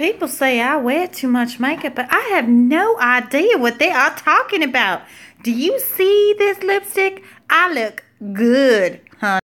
People say I wear too much makeup, but I have no idea what they are talking about. Do you see this lipstick? I look good, huh?